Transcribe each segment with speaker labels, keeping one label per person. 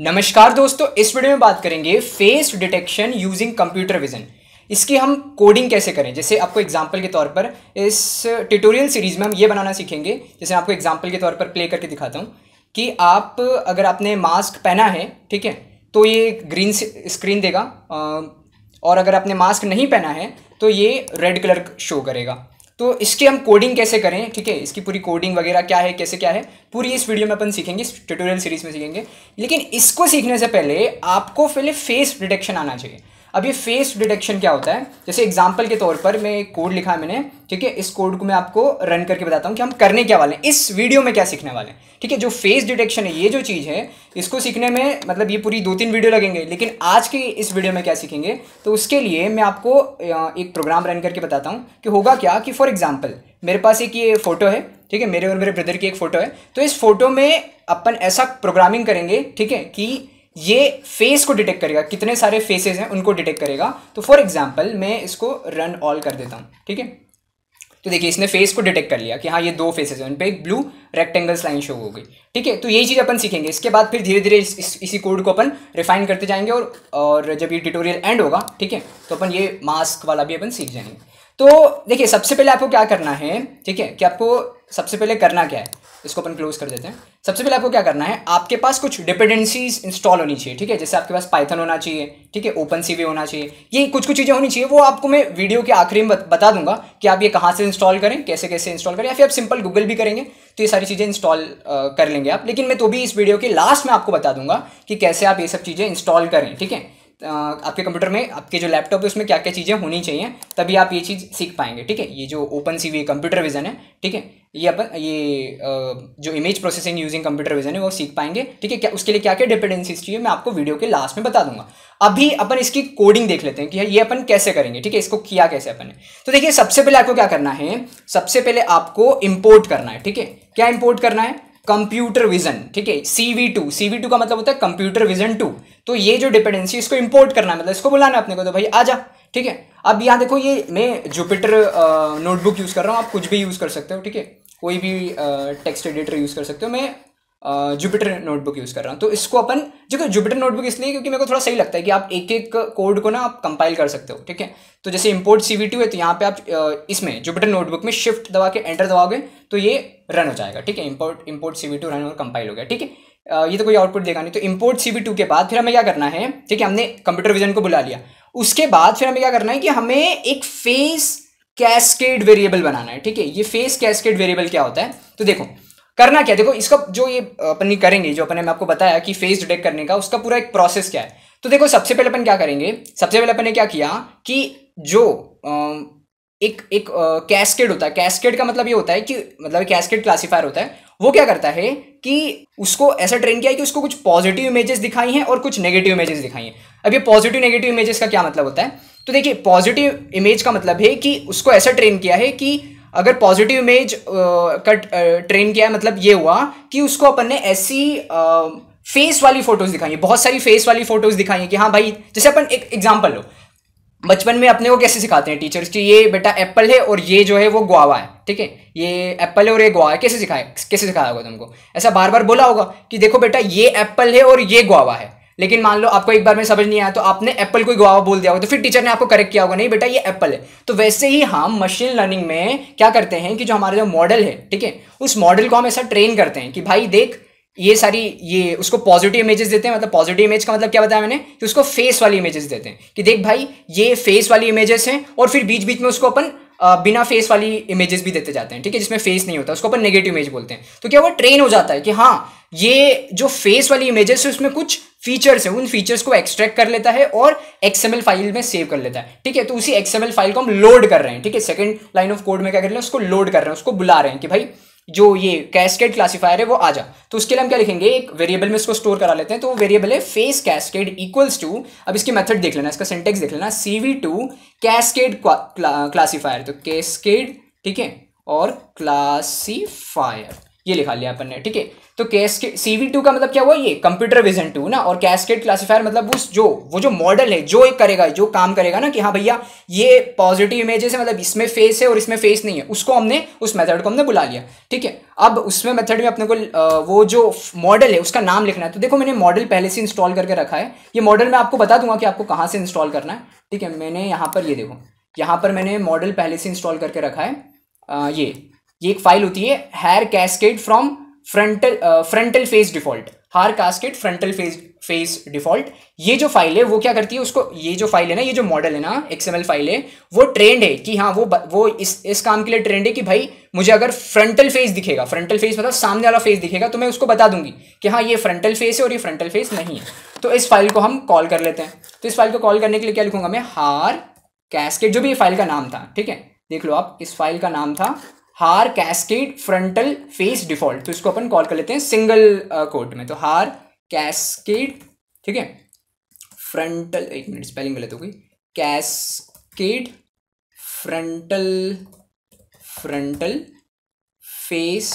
Speaker 1: नमस्कार दोस्तों इस वीडियो में बात करेंगे face detection using computer vision इसकी हम कोडिंग कैसे करें जैसे आपको एग्जांपल के तौर पर इस ट्यूटोरियल सीरीज़ में हम ये बनाना सीखेंगे जैसे आपको एग्जांपल के तौर पर प्ले करके दिखाता हूँ कि आप अगर आपने मास्क पहना है ठीक है तो ये ग्रीन स्क्रीन देगा और अगर आपने मास्क नहीं पहना है तो ये रेड कलर शो करेगा तो इसकी हम कोडिंग कैसे करें ठीक है इसकी पूरी कोडिंग वगैरह क्या है कैसे क्या है पूरी इस वीडियो में अपन सीखेंगे इस ट्यूटोरियल सीरीज में सीखेंगे लेकिन इसको सीखने से पहले आपको पहले फेस डिटेक्शन आना चाहिए अब ये फेस डिटेक्शन क्या होता है जैसे एग्जाम्पल के तौर पर मैं एक कोड लिखा है मैंने ठीक है इस कोड को मैं आपको रन करके बताता हूँ कि हम करने क्या वाले हैं इस वीडियो में क्या सीखने वाले हैं ठीक है जो फेस डिटेक्शन है ये जो चीज़ है इसको सीखने में मतलब ये पूरी दो तीन वीडियो लगेंगे लेकिन आज के इस वीडियो में क्या सीखेंगे तो उसके लिए मैं आपको एक प्रोग्राम रन करके बताता हूँ कि होगा क्या कि फॉर एग्जाम्पल मेरे पास एक ये फ़ोटो है ठीक है मेरे और मेरे ब्रदर की एक फ़ोटो है तो इस फोटो में अपन ऐसा प्रोग्रामिंग करेंगे ठीक है कि ये फेस को डिटेक्ट करेगा कितने सारे फेसेस हैं उनको डिटेक्ट करेगा तो फॉर एग्जाम्पल मैं इसको रन ऑल कर देता हूँ ठीक है तो देखिए इसने फेस को डिटेक्ट कर लिया कि हाँ ये दो फेसेस हैं उन पर एक ब्लू रेक्टेंगल्स लाइन शो हो गई ठीक है तो यही चीज़ अपन सीखेंगे इसके बाद फिर धीरे धीरे इस, इसी कोड को अपन रिफाइन करते जाएंगे और और जब ये ट्यूटोरियल एंड होगा ठीक है तो अपन ये मास्क वाला भी अपन सीख जाएंगे तो देखिए सबसे पहले आपको क्या करना है ठीक है कि आपको सबसे पहले करना क्या है इसको अपन क्लोज कर देते हैं सबसे पहले आपको क्या करना है आपके पास कुछ डिपेंडेंसीज इंस्टॉल होनी चाहिए ठीक है जैसे आपके पास पाइथन होना चाहिए ठीक है ओपन सी होना चाहिए ये कुछ कुछ चीज़ें होनी चाहिए वो आपको मैं वीडियो के आखिरी में बता दूंगा कि आप ये कहाँ से इंस्टॉल करें कैसे कैसे इंस्टॉल करें या फिर आप सिंपल गूगल भी करेंगे तो ये सारी चीज़ें इंस्टॉल कर लेंगे आप लेकिन मैं तो भी इस वीडियो के लास्ट में आपको बता दूंगा कि कैसे आप ये सब चीज़ें इंस्टॉल करें ठीक है आपके कंप्यूटर में आपके जो लैपटॉप है उसमें क्या क्या चीज़ें होनी चाहिए तभी आप ये चीज़ सीख पाएंगे ठीक है ये जो ओपन सी कंप्यूटर विजन है ठीक है ये अपन ये जो image processing using computer vision है वो सीख पाएंगे ठीक है क्या उसके लिए क्या क्या डिपेंडेंसीज चाहिए मैं आपको वीडियो के लास्ट में बता दूंगा अभी अपन इसकी कोडिंग देख लेते हैं कि ये अपन कैसे करेंगे ठीक है इसको किया कैसे अपन ने तो देखिए सबसे पहले आपको क्या करना है सबसे पहले आपको इम्पोर्ट करना है ठीक है क्या इम्पोर्ट करना है कंप्यूटर विजन ठीक है C V two C V two का मतलब होता है कंप्यूटर विजन टू तो ये जो डिपेंडेंसी इसको इम्पोर्ट करना है मतलब इसको बुलाना अपने को तो भाई आ जा ठीक है अब यहाँ देखो ये मैं जुपिटर नोटबुक यूज़ कर रहा हूँ आप कुछ भी यूज़ कर सकते हो ठीक है कोई भी टेक्स्ट एडिटर यूज़ कर सकते हो मैं जुपिटर नोटबुक यूज़ कर रहा हूँ तो इसको अपन जो जुपिटर नोटबुक इसलिए क्योंकि मेरे को थोड़ा सही लगता है कि आप एक एक कोड को ना आप कंपाइल कर सकते हो ठीक है तो जैसे इम्पोर्ट सी है तो यहाँ पे आप इसमें जुपिटर नोटबुक में शिफ्ट दबा के एंटर दबाओगे तो ये रन हो जाएगा ठीक है इम्पोर्ट इम्पोर्ट सी रन और कंपाइल हो गया ठीक है ये तो कोई आउटपुट देगा नहीं तो इम्पोर्ट सी के बाद फिर हमें क्या करना है ठीक है हमने कंप्यूटर विजन को बुला लिया उसके बाद फिर हमें क्या करना है कि हमें एक फेस कैस्केड वेरिएबल बनाना है ठीक है ये फेस कैस्केड वेरिएबल क्या होता है तो देखो करना क्या देखो इसका जो ये अपन करेंगे जो अपने मैं आपको बताया कि फेस डिटेक्ट करने का उसका पूरा एक प्रोसेस क्या है तो देखो सबसे पहले अपन क्या करेंगे सबसे पहले अपन ने क्या किया कि जो एक एक कैस्केड होता है कैस्केड का मतलब ये होता है कि मतलब कैस्केड क्लासिफायर होता है वो क्या करता है कि उसको ऐसा ट्रेन किया है कि उसको कुछ पॉजिटिव इमेजेस दिखाई हैं और कुछ नेगेटिव इमेजेस दिखाई हैं अब ये पॉजिटिव नेगेटिव इमेजेस का क्या मतलब होता है तो देखिए पॉजिटिव इमेज का मतलब है कि उसको ऐसा ट्रेन किया है कि अगर पॉजिटिव इमेज का ट्रेन किया है मतलब ये हुआ कि उसको अपन ने ऐसी फेस वाली फोटोज दिखाई है बहुत सारी फेस वाली फोटोज दिखाई है कि हाँ भाई जैसे अपन एक एग्जाम्पल लो बचपन में अपने को कैसे सिखाते हैं टीचर्स कि ये बेटा एप्पल है और ये जो है वो गुआवा है ठीक है ये एप्पल है और ये गुआवा है कैसे सिखाया कैसे सिखाया होगा तुमको ऐसा बार बार बोला होगा कि देखो बेटा ये एप्पल है और ये गुआवा है लेकिन मान लो आपको एक बार में समझ नहीं आया तो आपने एप्पल को गुआवा बोल दिया होगा तो फिर टीचर ने आपको करेक्ट किया होगा नहीं बेटा ये एप्पल है तो वैसे ही हम मशीन लर्निंग में क्या करते हैं कि जो हमारा जो मॉडल है ठीक है उस मॉडल को हम ऐसा ट्रेन करते हैं कि भाई देख ये सारी ये उसको पॉजिटिव इमेजेस देते हैं मतलब पॉजिटिव इमेज का मतलब क्या बताया मैंने कि उसको फेस वाली इमेजेस देते हैं कि देख भाई ये फेस वाली इमेजेस हैं और फिर बीच बीच में उसको अपन बिना फेस वाली इमेजेस भी देते जाते हैं ठीक है जिसमें फेस नहीं होता उसको अपन नेगेटिव इमेज बोलते हैं तो क्या वो ट्रेन हो जाता है कि हाँ ये जो फेस वाली इमेजेस है उसमें कुछ फीचर्स है उन फीचर्स को एक्सट्रैक्ट कर लेता है और एक्सएमएल फाइल में सेव कर लेता है ठीक है तो उसी एक्सएमएल फाइल को हम लोड कर रहे हैं ठीक है सेकंड लाइन ऑफ कोड में क्या कर रहे हैं उसको लोड कर रहे हैं उसको बुला रहे हैं कि भाई जो ये कैस्केड क्लासीफायर है वो आ जा तो उसके लिए हम क्या लिखेंगे एक वेरिएबल में इसको स्टोर करा लेते हैं तो वो वेरिएबल है फेस कैस्केड इक्वल्स टू अब इसकी मेथड देख लेना इसका सिंटेक्स देख लेना C V two cascade classifier तो कैस्केड ठीक है और क्लासीफायर ये लिखा लिया अपन ने ठीक है तो कैसकेट सीवी टू का मतलब क्या हुआ ये कंप्यूटर विजन टू ना और कैसकेट क्लासिफायर मतलब उस जो वो जो मॉडल है जो एक करेगा जो काम करेगा ना कि हाँ भैया ये पॉजिटिव इमेजेस है मतलब इसमें फेस है और इसमें फेस नहीं है उसको हमने उस मेथड को हमने बुला लिया ठीक है अब उसमें मेथड में अपने को वो जो मॉडल है उसका नाम लिखना है तो देखो मैंने मॉडल पहले से इंस्टॉल करके रखा है ये मॉडल मैं आपको बता दूंगा कि आपको कहाँ से इंस्टॉल करना है ठीक है मैंने यहाँ पर ये देखो यहाँ पर मैंने मॉडल पहले से इंस्टॉल करके रखा है ये ये एक फाइल होती है haar cascade from frontal frontal face default haar cascade frontal face face default ये जो फाइल है वो क्या करती है उसको ये जो फाइल है ना ये जो मॉडल है ना एक्सएमएल फाइल है वो ट्रेंड है कि हाँ वो वो इस इस काम के लिए ट्रेंड है कि भाई मुझे अगर फ्रंटल फेस दिखेगा फ्रंटल फेस मतलब सामने वाला फेस दिखेगा तो मैं उसको बता दूंगी कि हाँ ये फ्रंटल फेस है और ये फ्रंटल फेस नहीं है तो इस फाइल को हम कॉल कर लेते हैं तो इस फाइल को कॉल करने के लिए क्या लिखूंगा मैं हार कैसकेट जो भी ये फाइल का नाम था ठीक है देख लो आप इस फाइल का नाम था हार कैस्केड फ्रंटल फेस डिफॉल्ट तो इसको अपन कॉल कर लेते हैं सिंगल कोड में तो हार कैस्केड ठीक है फ्रंटल एक मिनट स्पेलिंग गलत हो गई cascade frontal frontal face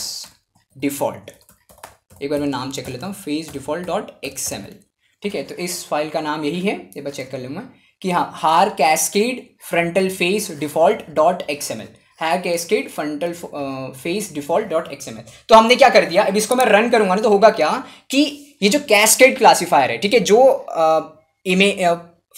Speaker 1: default एक बार मैं नाम चेक कर लेता हूँ face default dot X M L ठीक है तो इस फाइल का नाम यही है एक बार चेक कर लूँगा कि हाँ haar cascade frontal face default dot X M L है frontal face default dot X M L तो हमने क्या कर दिया अब इसको मैं रन करूंगा ना तो होगा क्या कि ये जो कैस्केड क्लासीफायर है ठीक है जो uh, इमेज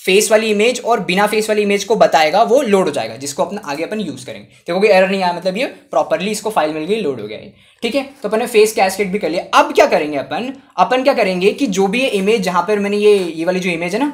Speaker 1: फेस uh, वाली इमेज और बिना फेस वाली इमेज को बताएगा वो लोड हो जाएगा जिसको अपना आगे अपन यूज़ करेंगे देखो कोई एरर नहीं आया मतलब ये प्रॉपरली इसको फाइल मिल गई लोड हो गया है ठीक है तो अपन ने फेस कैस्केट भी कर लिया अब क्या करेंगे अपन अपन क्या करेंगे कि जो भी ये इमेज जहां पर मैंने ये ये वाली जो इमेज है ना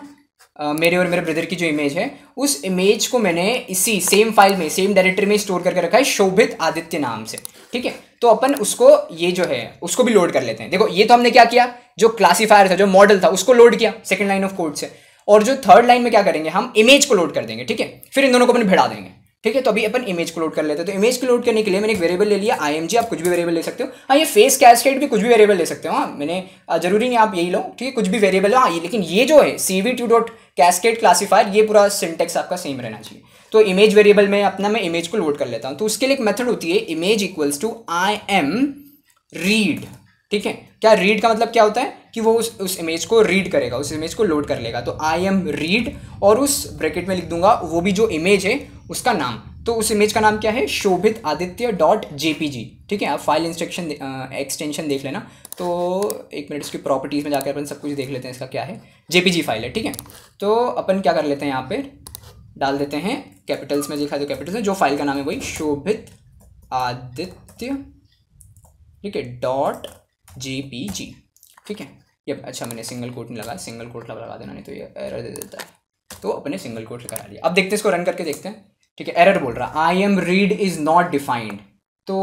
Speaker 1: मेरे और मेरे ब्रदर की जो इमेज है उस इमेज को मैंने इसी सेम फाइल में सेम डायरेक्टरी में स्टोर करके रखा है शोभित आदित्य नाम से ठीक है तो अपन उसको ये जो है उसको भी लोड कर लेते हैं देखो ये तो हमने क्या किया जो क्लासीफायर था जो मॉडल था उसको लोड किया सेकेंड लाइन ऑफ कोड से और जो थर्ड लाइन में क्या करेंगे हम इमेज को लोड कर देंगे ठीक है फिर इन दोनों को अपन भिड़ा देंगे ठीक है तो अभी अपन इमेज को लोड कर लेते हैं तो इमेज को लोड करने के लिए मैंने एक वेरिएबल ले लिया आईएमजी आप कुछ भी वेरिएबल ले सकते हो हाँ ये फेस कैस्केड भी कुछ भी वेरिएबल ले सकते हो हाँ मैंने जरूरी नहीं आप यही लो ठीक है कुछ भी वेरिएबल हाँ ये लेकिन ये जो है C V two dot cascade classifier ये पूरा सिंटेक्स आपका सेम रहना चाहिए तो इमेज वेरिएबल में अपना मैं इमेज को लोड कर लेता हूँ तो उसके लिए एक मेथड होती है image equals to I M read ठीक है क्या रीड का मतलब क्या होता है कि वो उस उस इमेज को रीड करेगा उस इमेज को लोड कर लेगा तो आई एम रीड और उस ब्रैकेट में लिख दूंगा वो भी जो इमेज है उसका नाम तो उस इमेज का नाम क्या है शोभित आदित्य डॉट जे ठीक है आप फाइल इंस्ट्रक्शन एक्सटेंशन देख लेना तो एक मिनट इसकी प्रॉपर्टीज़ में जाकर अपन सब कुछ देख लेते हैं इसका क्या है जे फाइल है ठीक है तो अपन क्या कर लेते हैं यहाँ पर डाल देते हैं कैपिटल्स में लिखा जो कैपिटल्स में जो फाइल का नाम है वही शोभित आदित्य ठीक है डॉट जे ठीक है ये अच्छा मैंने सिंगल कोट में लगाया सिंगल कोट लगा देना नहीं तो ये एरर दे देता है तो अपने सिंगल कोट करा लिया अब देखते हैं इसको रन करके देखते हैं ठीक है एरर बोल रहा I M read is not defined तो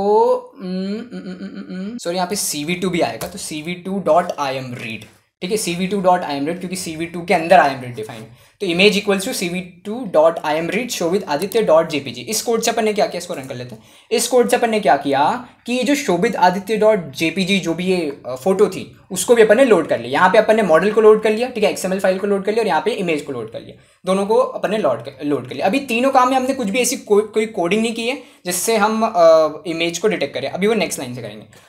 Speaker 1: सॉरी mm, mm, mm, यहाँ पे सी वी टू भी आएगा तो C V two dot I M read ठीक है C V two dot I M read क्योंकि सी वी टू के अंदर आई एम रेड डिफाइन तो image equals to C V two dot I M read Shobhit Aditya dot J P G इस code से अपन ने क्या किया इसको रन कर लेते हैं इस कोड से अपन ने क्या किया कि ये जो Shobhit Aditya dot J P G जो भी ये फोटो थी उसको भी अपन ने लोड कर लिया यहाँ पे अपन ने मॉडल को लोड कर लिया ठीक है एक्सएमएल फाइल को लोड कर लिया और यहाँ पे इमेज को लोड कर लिया दोनों को अपन ने लोड कर लोड कर लिया अभी तीनों काम में हमने कुछ भी ऐसी कोई कोडिंग नहीं की है जिससे हम इमेज को डिटेक्ट करें अभी वो नेक्स्ट लाइन से करेंगे